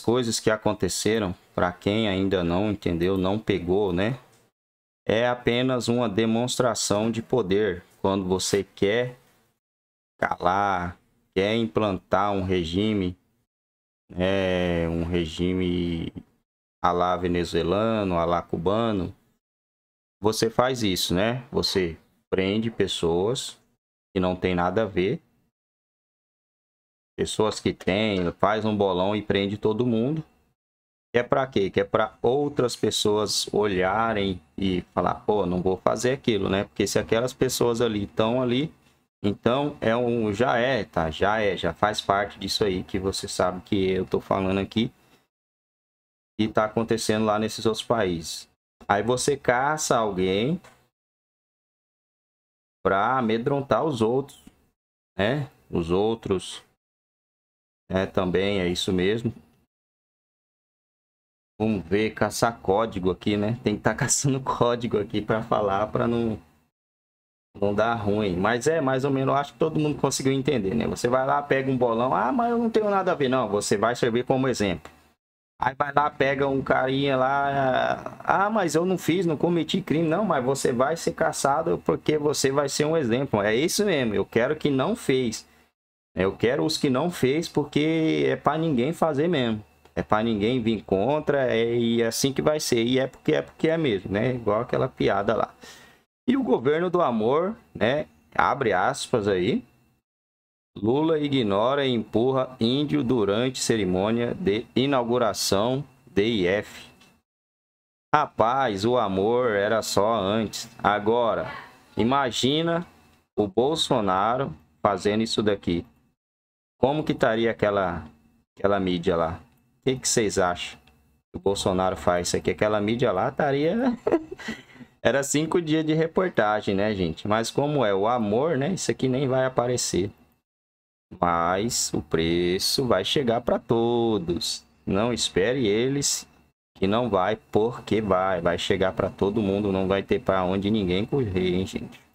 coisas que aconteceram, para quem ainda não entendeu, não pegou, né? É apenas uma demonstração de poder. Quando você quer calar, quer implantar um regime, é, um regime a lá venezuelano, a lá cubano, você faz isso, né? Você prende pessoas que não tem nada a ver pessoas que tem, faz um bolão e prende todo mundo. Que é para quê? Que é para outras pessoas olharem e falar, pô, não vou fazer aquilo, né? Porque se aquelas pessoas ali estão ali, então é um já é, tá? Já é, já faz parte disso aí que você sabe que eu tô falando aqui e tá acontecendo lá nesses outros países. Aí você caça alguém para amedrontar os outros, né? Os outros é, também é isso mesmo. Vamos ver, caçar código aqui, né? Tem que estar tá caçando código aqui para falar, para não não dar ruim. Mas é mais ou menos, acho que todo mundo conseguiu entender, né? Você vai lá, pega um bolão, ah, mas eu não tenho nada a ver, não. Você vai servir como exemplo. Aí vai lá, pega um carinha lá, ah, ah mas eu não fiz, não cometi crime, não, mas você vai ser caçado porque você vai ser um exemplo. É isso mesmo, eu quero que não fez. Eu quero os que não fez porque é para ninguém fazer mesmo. É para ninguém vir contra é, e é assim que vai ser. E é porque é porque é mesmo, né? Igual aquela piada lá. E o governo do amor, né? Abre aspas aí. Lula ignora e empurra índio durante cerimônia de inauguração DIF. Rapaz, o amor era só antes. Agora, imagina o Bolsonaro fazendo isso daqui. Como que estaria aquela, aquela mídia lá? O que, que vocês acham que o Bolsonaro faz isso aqui? Aquela mídia lá estaria... Era cinco dias de reportagem, né, gente? Mas como é o amor, né? Isso aqui nem vai aparecer. Mas o preço vai chegar para todos. Não espere eles que não vai, porque vai. Vai chegar para todo mundo, não vai ter para onde ninguém correr, hein, gente?